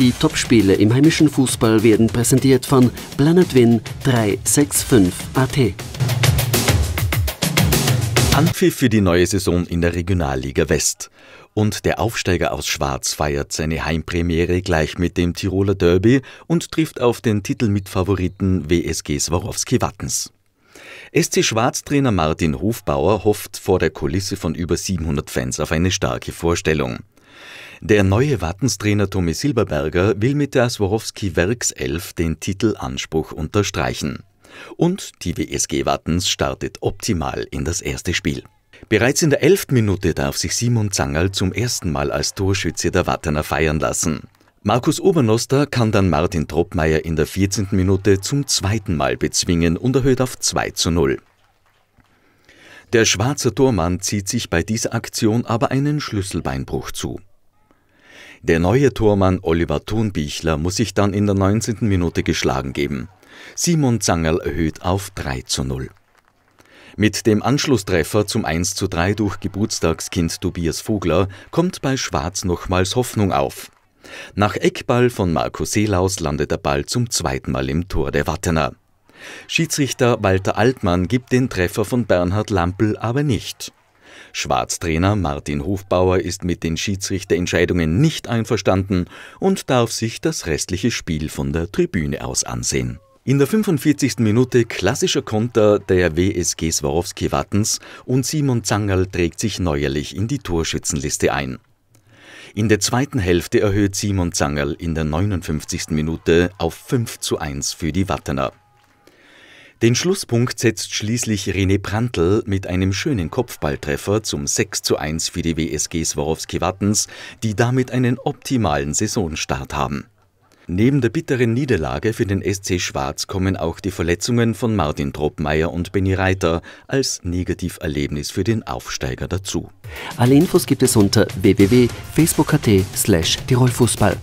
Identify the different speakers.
Speaker 1: Die Topspiele im heimischen Fußball werden präsentiert von planetwin 365.at. Anpfiff für die neue Saison in der Regionalliga West. Und der Aufsteiger aus Schwarz feiert seine Heimpremiere gleich mit dem Tiroler Derby und trifft auf den Titelmitfavoriten WSG Swarovski Wattens. SC Schwarz-Trainer Martin Hofbauer hofft vor der Kulisse von über 700 Fans auf eine starke Vorstellung. Der neue Vattenstrainer Tommy Silberberger will mit der Swarovski Werkself den Titelanspruch unterstreichen. Und die WSG Wattens startet optimal in das erste Spiel. Bereits in der 11. Minute darf sich Simon Zangerl zum ersten Mal als Torschütze der Wattener feiern lassen. Markus Obernoster kann dann Martin Troppmeier in der 14. Minute zum zweiten Mal bezwingen und erhöht auf 2 zu 0. Der schwarze Tormann zieht sich bei dieser Aktion aber einen Schlüsselbeinbruch zu. Der neue Tormann Oliver Thunbichler muss sich dann in der 19. Minute geschlagen geben. Simon Zangerl erhöht auf 3 zu 0. Mit dem Anschlusstreffer zum 1 zu 3 durch Geburtstagskind Tobias Vogler kommt bei Schwarz nochmals Hoffnung auf. Nach Eckball von Marco Seelaus landet der Ball zum zweiten Mal im Tor der Wattener. Schiedsrichter Walter Altmann gibt den Treffer von Bernhard Lampel aber nicht. Schwarztrainer Martin Hofbauer ist mit den Schiedsrichterentscheidungen nicht einverstanden und darf sich das restliche Spiel von der Tribüne aus ansehen. In der 45. Minute klassischer Konter der WSG Swarovski Wattens und Simon Zangerl trägt sich neuerlich in die Torschützenliste ein. In der zweiten Hälfte erhöht Simon Zangerl in der 59. Minute auf 5 zu 1 für die Wattener. Den Schlusspunkt setzt schließlich René Prantl mit einem schönen Kopfballtreffer zum 6:1 für die WSG Swarovski Wattens, die damit einen optimalen Saisonstart haben. Neben der bitteren Niederlage für den SC Schwarz kommen auch die Verletzungen von Martin Troppmeier und Benny Reiter als Negativerlebnis für den Aufsteiger dazu. Alle Infos gibt es unter www.facebook.at tirolfußball.